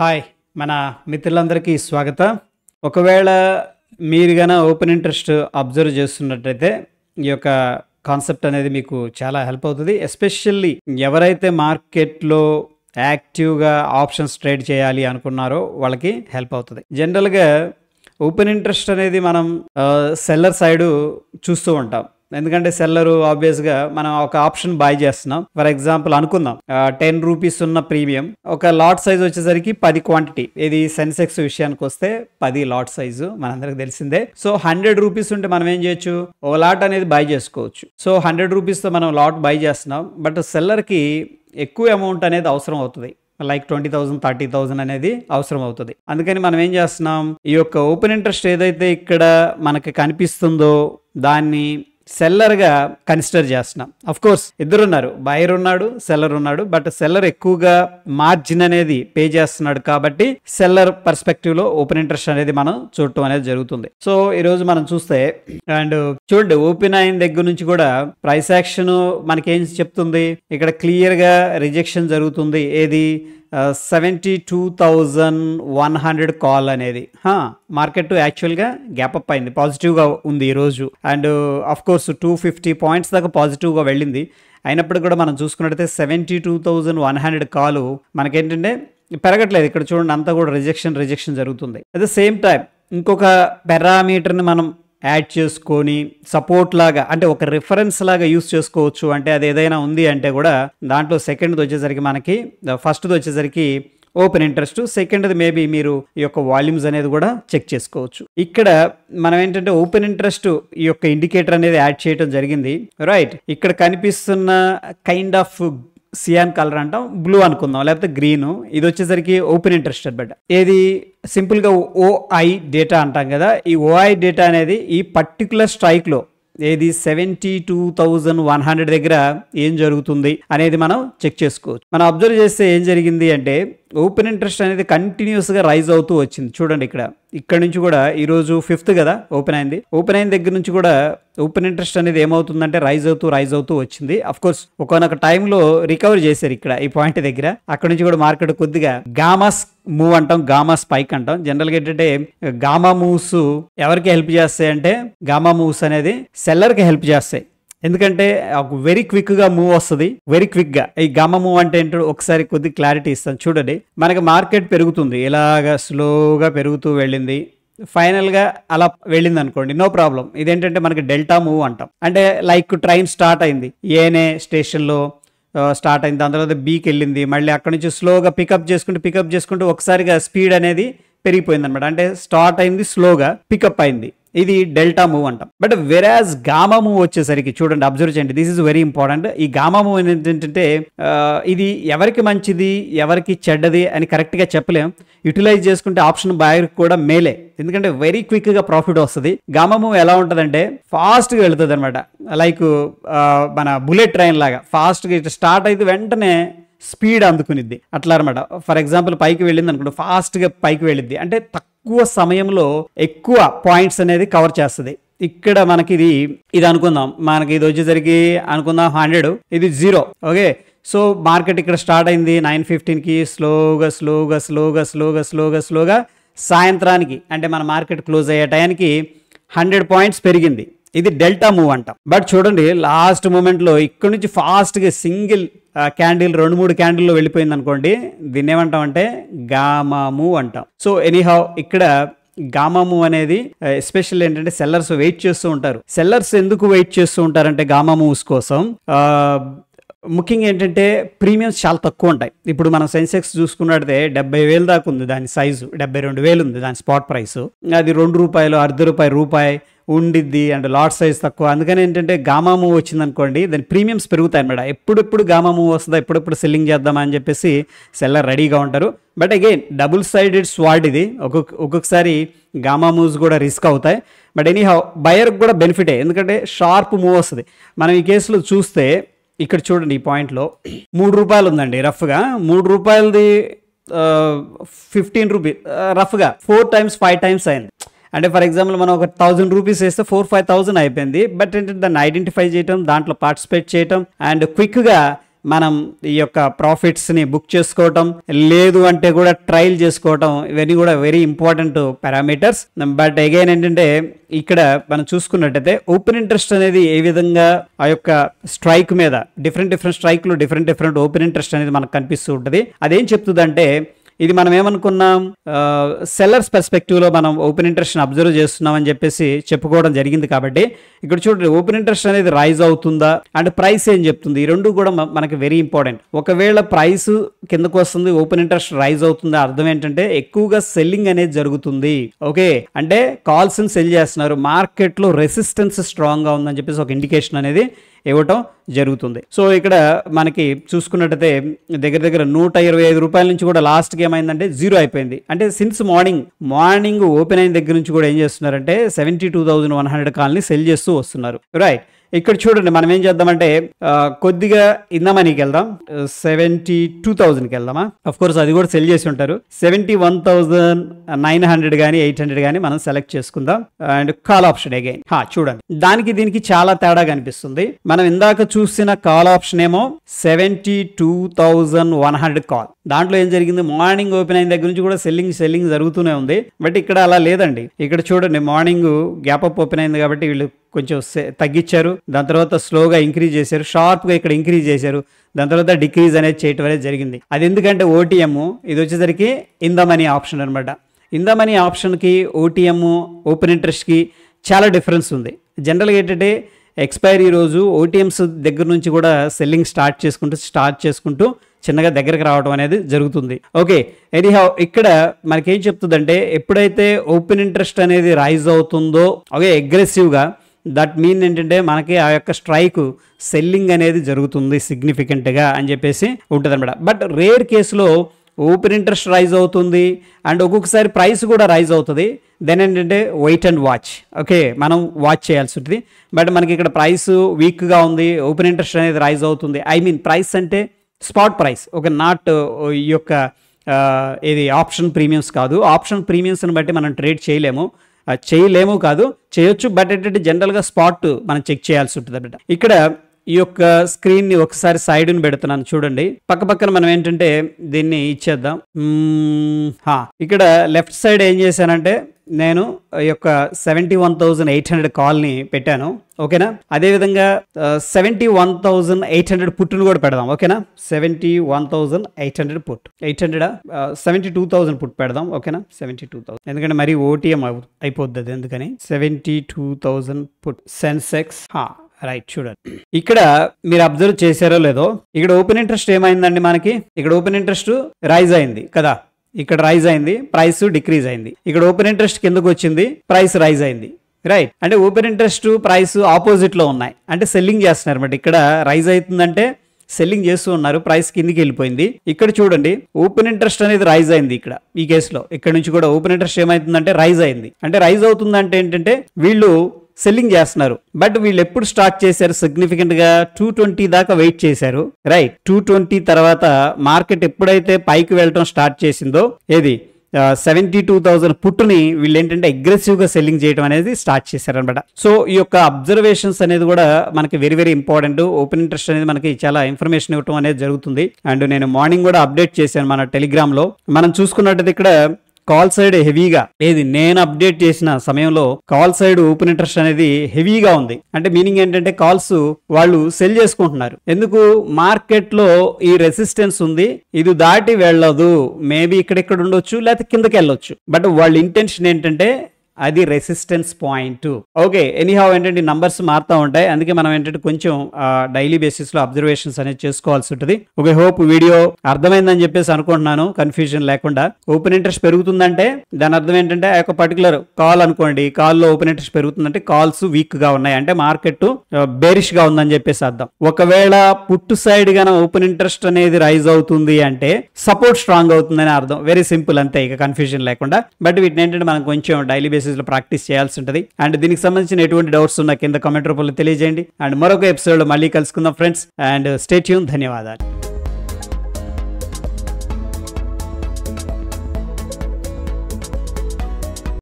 hi మన మిత్రులందరికీ స్వాగతం ఒకవేళ మీరు గన ఓపెన్ ఇంట్రెస్ట్ అబ్జర్వ్ చేస్తున్నట్టయితే ఈ యొక్క కాన్సెప్ట్ అనేది మీకు చాలా హెల్ప్ అవుతుంది ఎస్పెషల్లీ ఎవరైతే మార్కెట్లో యాక్టివ్గా ఆప్షన్స్ ట్రేడ్ చేయాలి అనుకున్నారో వాళ్ళకి హెల్ప్ అవుతుంది జనరల్గా ఓపెన్ ఇంట్రెస్ట్ అనేది మనం సెల్లర్ సైడ్ చూస్తూ ఉంటాం ఎందుకంటే సెల్లరు ఆబ్వియస్గా మనం ఒక ఆప్షన్ బాయ్ చేస్తున్నాం ఫర్ ఎగ్జాంపుల్ అనుకుందాం టెన్ రూపీస్ ఉన్న ప్రీమియం ఒక లాట్ సైజ్ వచ్చేసరికి పది క్వాంటిటీ ఇది సెన్సెక్స్ విషయానికి వస్తే పది లాట్ సైజు మనందరికి తెలిసిందే సో హండ్రెడ్ రూపీస్ ఉంటే మనం ఏం చేయొచ్చు ఓ లాట్ అనేది బై చేసుకోవచ్చు సో హండ్రెడ్ రూపీస్తో మనం లాట్ బై చేస్తున్నాం బట్ సెల్లర్కి ఎక్కువ అమౌంట్ అనేది అవసరం అవుతుంది like twenty thousand thirty thousand అనేది అవసరం అవుతుంది అందుకని మనం ఏం చేస్తున్నాం ఈ యొక్క ఓపెన్ ఇంట్రెస్ట్ ఏదైతే ఇక్కడ మనకి కనిపిస్తుందో దాన్ని సెల్లర్గా కన్సిడర్ చేస్తున్నాం అఫ్ కోర్స్ ఇద్దరున్నారు బయర్ ఉన్నాడు సెల్లర్ ఉన్నాడు బట్ సెల్లర్ ఎక్కువగా మార్జిన్ అనేది పే చేస్తున్నాడు కాబట్టి సెల్లర్ పర్స్పెక్టివ్ లో ఓపెన్ ఇంట్రెస్ట్ అనేది మనం చూడటం అనేది జరుగుతుంది సో ఈరోజు మనం చూస్తే అండ్ చూడండి ఓపెన్ అయిన దగ్గర నుంచి కూడా ప్రైస్ యాక్షన్ మనకేం చెప్తుంది ఇక్కడ క్లియర్గా రిజెక్షన్ జరుగుతుంది ఏది seventy two thousand one hundred call అనేది మార్కెట్ యాక్చువల్గా గ్యాప్ అప్ అయింది పాజిటివ్గా ఉంది ఈరోజు and of course two fifty points దాకా పాజిటివ్గా వెళ్ళింది అయినప్పుడు కూడా మనం చూసుకున్నట్టయితే seventy two thousand one hundred call మనకేంటంటే పెరగట్లేదు ఇక్కడ చూడండి అంతా కూడా రిజెక్షన్ రిజెక్షన్ జరుగుతుంది అట్ ద సేమ్ టైం ఇంకొక పెరామీటర్ని మనం యాడ్ చేసుకొని సపోర్ట్ లాగా అంటే ఒక రిఫరెన్స్ లాగా యూస్ చేసుకోవచ్చు అంటే అది ఏదైనా ఉంది అంటే కూడా దాంట్లో సెకండ్ది వచ్చేసరికి మనకి ఫస్ట్ది వచ్చేసరికి ఓపెన్ ఇంట్రెస్ట్ సెకండ్ది మేబీ మీరు ఈ యొక్క వాల్యూమ్స్ అనేది కూడా చెక్ చేసుకోవచ్చు ఇక్కడ మనం ఏంటంటే ఓపెన్ ఇంట్రెస్ట్ ఈ యొక్క ఇండికేటర్ అనేది యాడ్ చేయడం జరిగింది రైట్ ఇక్కడ కనిపిస్తున్న కైండ్ ఆఫ్ సియాన్ కలర్ అంటాం బ్లూ అనుకుందాం లేకపోతే గ్రీన్ ఇది వచ్చేసరికి ఓపెన్ ఇంట్రెస్ట్ బెడ్ ఏది సింపుల్గా ఓఐ డేటా అంటాం కదా ఈ ఓఐ డేటా అనేది ఈ పర్టికులర్ స్ట్రైక్లో ఏది seventy two thousand one hundred దగ్గర ఏం జరుగుతుంది అనేది మనం చెక్ చేసుకోవచ్చు మనం అబ్జర్వ్ చేస్తే ఏం జరిగింది అంటే ఓపెన్ ఇంట్రెస్ట్ అనేది కంటిన్యూస్గా రైజ్ అవుతూ వచ్చింది చూడండి ఇక్కడ ఇక్కడ నుంచి కూడా ఈరోజు ఫిఫ్త్ కదా ఓపెన్ అయింది ఓపెన్ అయిన దగ్గర నుంచి కూడా ఓపెన్ ఇంట్రెస్ట్ అనేది ఏమవుతుందంటే రైజ్ అవుతూ రైజ్ అవుతూ వచ్చింది అఫ్ కోర్స్ ఒకనొక టైంలో రికవర్ చేశారు ఇక్కడ ఈ పాయింట్ దగ్గర అక్కడ నుంచి కూడా మార్కెట్ కొద్దిగా గామాస్ మూవ్ అంటాం గామా స్పైక్ అంటాం జనరల్గా ఏంటంటే గామా మూవ్స్ ఎవరికి హెల్ప్ చేస్తాయి అంటే గామా మూవ్స్ అనేది సెల్లర్కి హెల్ప్ చేస్తాయి ఎందుకంటే వెరీ క్విక్గా మూవ్ వస్తుంది వెరీ క్విక్గా ఈ గమ మూవ్ అంటే ఏంటో ఒకసారి కొద్ది క్లారిటీ ఇస్తాను చూడండి మనకి మార్కెట్ పెరుగుతుంది ఇలాగ స్లోగా పెరుగుతూ వెళ్ళింది ఫైనల్గా అలా వెళ్ళింది అనుకోండి నో ప్రాబ్లం ఇదేంటంటే మనకి డెల్టా మూవ్ అంటాం అంటే లైక్ ట్రైన్ స్టార్ట్ అయింది ఏనే స్టేషన్లో స్టార్ట్ అయింది దాని తర్వాత బీకి వెళ్ళింది మళ్ళీ అక్కడ నుంచి స్లోగా పికప్ చేసుకుంటూ పికప్ చేసుకుంటూ ఒకసారిగా స్పీడ్ అనేది పెరిగిపోయింది అనమాట అంటే స్టార్ట్ అయింది స్లోగా పికప్ అయింది ఇది డెల్టా మూవ్ అంటాం బట్ వెరాజ్ గామా మూవ్ వచ్చేసరికి చూడండి అబ్జర్వ్ చేయండి దిస్ ఇస్ వెరీ ఇంపార్టెంట్ ఈ గామా మూవ్ ఏంటంటే ఇది ఎవరికి మంచిది ఎవరికి చెడ్డది అని కరెక్ట్గా చెప్పలేం యూటిలైజ్ చేసుకుంటే ఆప్షన్ బయర్ కూడా మేలే ఎందుకంటే వెరీ క్విక్గా ప్రాఫిట్ వస్తుంది గామా మూవ్ ఎలా ఉంటుందంటే ఫాస్ట్గా వెళుతుంది అనమాట లైక్ మన బుల్లెట్ ట్రైన్ లాగా ఫాస్ట్గా స్టార్ట్ అయితే వెంటనే స్పీడ్ అందుకునిద్ది అట్లా అనమాట ఫర్ ఎగ్జాంపుల్ పైకి వెళ్ళింది అనుకోండి ఫాస్ట్గా పైకి వెళ్ళిద్ది అంటే తక్కువ తక్కువ సమయంలో ఎక్కువ పాయింట్స్ అనేది కవర్ చేస్తుంది ఇక్కడ మనకి ఇది ఇది అనుకుందాం మనకి ఇది వచ్చేసరికి అనుకుందాం హండ్రెడ్ ఇది జీరో ఓకే సో మార్కెట్ ఇక్కడ స్టార్ట్ అయింది నైన్ ఫిఫ్టీన్కి స్లోగా స్లోగా స్లోగా స్లోగా స్లోగా స్లోగా సాయంత్రానికి అంటే మన మార్కెట్ క్లోజ్ అయ్యే టయానికి హండ్రెడ్ పాయింట్స్ పెరిగింది ఇది డెల్టా మూవ్ అంటాం బట్ చూడండి లాస్ట్ మూమెంట్లో ఇక్కడ నుంచి ఫాస్ట్గా సింగిల్ క్యాండిల్ రెండు మూడు క్యాండిల్లో వెళ్ళిపోయింది అనుకోండి దీన్ని ఏమంటాం అంటే గామా మూవ్ అంటాం సో ఎనీహౌ ఇక్కడ గామా మూవ్ అనేది ఎస్పెషల్ ఏంటంటే సెల్లర్స్ వెయిట్ చేస్తూ ఉంటారు సెల్లర్స్ ఎందుకు వెయిట్ చేస్తూ ఉంటారంటే గామా మూవ్స్ కోసం ముఖ్యంగా ఏంటంటే ప్రీమియంస్ చాలా తక్కువ ఉంటాయి ఇప్పుడు మనం సెన్సెక్స్ చూసుకున్నట్టే డెబ్బై వేలు దాకా ఉంది దాని సైజు డెబ్బై రెండు వేలు ఉంది దాని స్పాట్ ప్రైస్ అది రెండు రూపాయలు అర్ధ రూపాయి రూపాయి ఉండిద్ది అండ్ లాట్ సైజ్ తక్కువ అందుకని ఏంటంటే గామా మూవ్ వచ్చిందనుకోండి దాని ప్రీమియమ్స్ పెరుగుతాయి అనమాట ఎప్పుడెప్పుడు గామా మూవ్ వస్తుందా ఎప్పుడెప్పుడు సెల్లింగ్ చేద్దామా అని చెప్పేసి సెల్లర్ రెడీగా ఉంటారు బట్ అగైన్ డబుల్ సైడెడ్ స్వాడ్ ఇది ఒక్కొక్క ఒక్కొక్కసారి గామా మూవ్స్ కూడా రిస్క్ అవుతాయి బట్ ఎనీహౌ బయర్కి కూడా బెనిఫిటే ఎందుకంటే షార్ప్ మూవ్ వస్తుంది మనం ఈ కేసులో చూస్తే ఇక్కడ చూడండి ఈ పాయింట్లో మూడు రూపాయలు ఉందండి రఫ్గా మూడు రూపాయలది ఫిఫ్టీన్ రూపీ రఫ్గా ఫోర్ టైమ్స్ ఫైవ్ టైమ్స్ అయింది అంటే ఫర్ ఎగ్జాంపుల్ మనం ఒక థౌజండ్ రూపీస్ వేస్తే ఫోర్ ఫైవ్ థౌజండ్ అయిపోయింది బట్ ఏంటంటే దాన్ని ఐడెంటిఫై చేయటం దాంట్లో పార్టిసిపేట్ చేయటం అండ్ క్విక్గా మనం ఈ యొక్క ప్రాఫిట్స్ని బుక్ చేసుకోవటం లేదు అంటే కూడా ట్రయల్ చేసుకోవటం ఇవన్నీ కూడా very important parameters but again ఏంటంటే ఇక్కడ మనం చూసుకున్నట్టయితే ఓపెన్ ఇంట్రెస్ట్ అనేది ఏ విధంగా ఆ యొక్క స్ట్రైక్ మీద డిఫరెంట్ డిఫరెంట్ స్ట్రైక్లు డిఫరెంట్ డిఫరెంట్ ఓపెన్ ఇంట్రెస్ట్ అనేది మనకు కనిపిస్తూ ఉంటుంది అదేం చెప్తుందంటే ఇది మనం ఏమనుకున్నాం సెల్లర్స్ పెర్స్పెక్టివ్లో మనం ఓపెన్ ఇంట్రెస్ట్ని అబ్జర్వ్ చేస్తున్నాం అని చెప్పేసి చెప్పుకోవడం జరిగింది కాబట్టి ఇక్కడ చూడండి ఓపెన్ ఇంట్రెస్ట్ అనేది రైజ్ అవుతుందా అండ్ ప్రైస్ ఏం చెప్తుంది ఈ రెండు కూడా మనకి వెరీ ఇంపార్టెంట్ ఒకవేళ ప్రైస్ కిందకు వస్తుంది ఓపెన్ ఇంట్రెస్ట్ రైజ్ అవుతుందా అర్థం ఏంటంటే ఎక్కువగా సెల్లింగ్ అనేది జరుగుతుంది ఓకే అంటే కాల్స్ని సెల్ చేస్తున్నారు మార్కెట్లో రెసిస్టెన్స్ స్ట్రాంగ్గా ఉందని చెప్పేసి ఒక ఇండికేషన్ అనేది ఇవ్వటం జరుగుతుంది సో ఇక్కడ మనకి చూసుకున్నట్టయితే దగ్గర దగ్గర నూట ఇరవై ఐదు రూపాయల నుంచి కూడా లాస్ట్కి ఏమైందంటే జీరో అయిపోయింది అంటే సిన్స్ మార్నింగ్ మార్నింగ్ ఓపెన్ అయిన దగ్గర నుంచి కూడా ఏం చేస్తున్నారంటే seventy two thousand one hundred కాల్ని సెల్ చేస్తూ వస్తున్నారు రైట్ ఇక్కడ చూడండి మనం ఏం చేద్దామంటే కొద్దిగా ఇందామనికి వెళ్దాం సెవెంటీ టూ థౌజండ్కి వెళ్దామా అఫ్ కోర్స్ అది కూడా సెల్ చేసి ఉంటారు seventy one thousand nine hundred కానీ ఎయిట్ హండ్రెడ్ కానీ మనం సెలెక్ట్ చేసుకుందాం అండ్ కాల్ ఆప్షన్ అగైన్ హా చూడండి దానికి దీనికి చాలా తేడా కనిపిస్తుంది మనం ఇందాక చూసిన కాల్ ఆప్షన్ ఏమో seventy two thousand one hundred call దాంట్లో ఏం జరిగింది మార్నింగ్ ఓపెన్ అయిన దగ్గర నుంచి కూడా సెల్లింగ్ సెల్లింగ్ జరుగుతూనే ఉంది బట్ ఇక్కడ అలా లేదండి ఇక్కడ చూడండి మార్నింగ్ గ్యాప్ అప్ ఓపెన్ అయింది కాబట్టి వీళ్ళు కొంచెం తగ్గించారు దాని తర్వాత స్లోగా ఇంక్రీజ్ చేశారు షార్ప్గా ఇక్కడ ఇంక్రీజ్ చేశారు దాని తర్వాత డిక్రీజ్ అనేది చేయటం అనేది జరిగింది అది ఎందుకంటే ఓటీఎం ఇది వచ్చేసరికి ఇందమనీ ఆప్షన్ అనమాట ఇందమనీ ఆప్షన్కి ఓటీఎం ఓపెన్ ఇంట్రెస్ట్కి చాలా డిఫరెన్స్ ఉంది జనరల్గా ఏంటంటే ఎక్స్పైరీ రోజు ఓటీఎంస్ దగ్గర నుంచి కూడా సెల్లింగ్ స్టార్ట్ చేసుకుంటూ స్టార్ట్ చేసుకుంటూ చిన్నగా దగ్గరకు రావడం అనేది జరుగుతుంది ఓకే హౌ ఇక్కడ మనకేం చెప్తుందంటే ఎప్పుడైతే ఓపెన్ ఇంట్రెస్ట్ అనేది రైజ్ అవుతుందో ఓకే అగ్రెసివ్గా దట్ మీన్ ఏంటంటే మనకి ఆ యొక్క స్ట్రైక్ సెల్లింగ్ అనేది జరుగుతుంది సిగ్నిఫికెంట్గా అని చెప్పేసి ఉంటుంది అనమాట బట్ రేర్ కేసులో ఓపెన్ ఇంట్రెస్ట్ రైజ్ అవుతుంది అండ్ ఒక్కొక్కసారి ప్రైస్ కూడా రైజ్ అవుతుంది దెన్ ఏంటంటే వెయిట్ అండ్ వాచ్ ఓకే మనం వాచ్ చేయాల్సి ఉంటుంది బట్ మనకి ఇక్కడ ప్రైస్ వీక్గా ఉంది ఓపెన్ ఇంట్రెస్ట్ అనేది రైజ్ అవుతుంది ఐ మీన్ ప్రైస్ అంటే స్పాట్ ప్రైస్ ఒక నాట్ ఈ యొక్క ఇది ఆప్షన్ ప్రీమియమ్స్ కాదు ఆప్షన్ ప్రీమియమ్స్ని బట్టి మనం ట్రేడ్ చేయలేము చేయలేము కాదు చేయొచ్చు బట్ ఏంటంటే జనరల్గా స్పాట్ మనం చెక్ చేయాల్సి ఉంటుంది అనమాట ఇక్కడ ఈ యొక్క స్క్రీన్ని ఒకసారి సైడ్ని పెడుతున్నాను చూడండి పక్క పక్కన మనం ఏంటంటే దీన్ని ఇచ్చేద్దాం ఇక్కడ లెఫ్ట్ సైడ్ ఏం చేశానంటే నేను ఈ యొక్క seventy one thousand eight hundred కాల్ని పెట్టాను ఓకేనా అదేవిధంగా seventy one thousand eight hundred పుట్టును కూడా పెడదాం ఓకేనా seventy one thousand eight hundred put eight hundred seventy two thousand put పెడదాం ఓకేనా సెవెంటీ టూ థౌసండ్ ఎందుకంటే మరి ఓటీఎం అయిపోద్ది అది ఎందుకని seventy two thousand put Sensex right చూడండి ఇక్కడ మీరు అబ్జర్వ్ చేశారో లేదో ఇక్కడ ఓపెన్ ఇంట్రెస్ట్ ఏమైందండి మనకి ఇక్కడ ఓపెన్ ఇంట్రెస్ట్ రైజ్ అయింది కదా ఇక్కడ రైజ్ అయింది ప్రైస్ డిక్రీజ్ అయింది ఇక్కడ ఓపెన్ ఇంట్రెస్ట్ కిందకు వచ్చింది ప్రైస్ రైజ్ అయింది రైట్ అంటే ఓపెన్ ఇంట్రెస్ట్ ప్రైస్ ఆపోజిట్లో ఉన్నాయి అంటే సెల్లింగ్ చేస్తున్నారు అనమాట ఇక్కడ రైజ్ అవుతుందంటే సెల్లింగ్ చేస్తూ ఉన్నారు ప్రైస్ కిందికి వెళ్ళిపోయింది ఇక్కడ చూడండి ఓపెన్ ఇంట్రెస్ట్ అనేది రైజ్ అయింది ఇక్కడ ఈ కేసులో ఇక్కడ నుంచి కూడా ఓపెన్ ఇంట్రెస్ట్ ఏమైతుందంటే రైజ్ అయింది అంటే రైజ్ అవుతుందంటే ఏంటంటే వీళ్ళు సెల్లింగ్ చేస్తున్నారు బట్ వీళ్ళు ఎప్పుడు స్టార్ట్ చేశారు సిగ్నిఫికెంట్ గా టూ ట్వంటీ దాకా వెయిట్ చేశారు రైట్ టూ ట్వంటీ తర్వాత మార్కెట్ ఎప్పుడైతే పైకి వెళ్ళటం స్టార్ట్ చేసిందో ఏది సెవెంటీ టూ థౌజండ్ పుట్టుని వీళ్ళు ఏంటంటే గా సెల్లింగ్ చేయడం అనేది స్టార్ట్ చేశారనమాట సో ఈ యొక్క అబ్జర్వేషన్స్ అనేది కూడా మనకి very very important open interest అనేది మనకి చాలా ఇన్ఫర్మేషన్ ఇవ్వడం అనేది జరుగుతుంది అండ్ నేను మార్నింగ్ కూడా అప్డేట్ చేశాను మన టెలిగ్రామ్లో మనం చూసుకున్నట్టు ఇక్కడ కాల్ సైడ్ హెవీగా ఏది నేను అప్డేట్ చేసిన సమయంలో కాల్ సైడ్ ఓపెన్ ఇంట్రెస్ట్ అనేది హెవీగా ఉంది అంటే మీనింగ్ ఏంటంటే కాల్స్ వాళ్ళు సెల్ చేసుకుంటున్నారు ఎందుకు మార్కెట్ లో ఈ రెసిస్టెన్స్ ఉంది ఇది దాటి వెళ్ళదు మేబీ ఇక్కడెక్కడ ఉండొచ్చు లేకపోతే కిందకి వెళ్ళొచ్చు బట్ వాళ్ళ ఇంటెన్షన్ ఏంటంటే అది రెసిస్టెన్స్ పాయింట్ ఓకే హౌ ఏంటంటే నంబర్స్ మారుతూ ఉంటాయి అందుకే మనం ఏంటంటే కొంచెం డైలీ బేసిస్ లో అబ్జర్వేషన్స్ అనేది చేసుకోవాల్సి ఉంటుంది ఓకే హోప్ వీడియో అర్థమైందని చెప్పేసి అనుకుంటున్నాను కన్ఫ్యూజన్ లేకుండా ఓపెన్ ఇంట్రెస్ట్ పెరుగుతుందంటే దాని అర్థం ఏంటంటే ఆ యొక్క పర్టికులర్ కాల్ అనుకోండి కాల్లో ఓపెన్ ఇంట్రెస్ట్ పెరుగుతుందంటే కాల్స్ వీక్ గా ఉన్నాయి అంటే మార్కెట్ బేరిష్ గా ఉందని చెప్పేసి అర్థం ఒకవేళ పుట్టు సైడ్ గా ఓపెన్ ఇంట్రెస్ట్ అనేది రైజ్ అవుతుంది అంటే సపోర్ట్ స్ట్రాంగ్ అవుతుందని అర్థం వెరీ సింపుల్ అంతే ఇక కన్ఫ్యూజన్ లేకుండా బట్ వీటిని ఏంటంటే మనం కొంచెం డైలీ బేసిస్ బేసిస్లో ప్రాక్టీస్ చేయాల్సి ఉంటుంది అండ్ దీనికి సంబంధించిన ఎటువంటి డౌట్స్ ఉన్నా కింద కామెంట్ రూపంలో తెలియజేయండి అండ్ మరొక ఎపిసోడ్లో మళ్ళీ కలుసుకుందాం ఫ్రెండ్స్ అండ్ స్టేట్యూన్ ధన్యవాదాలు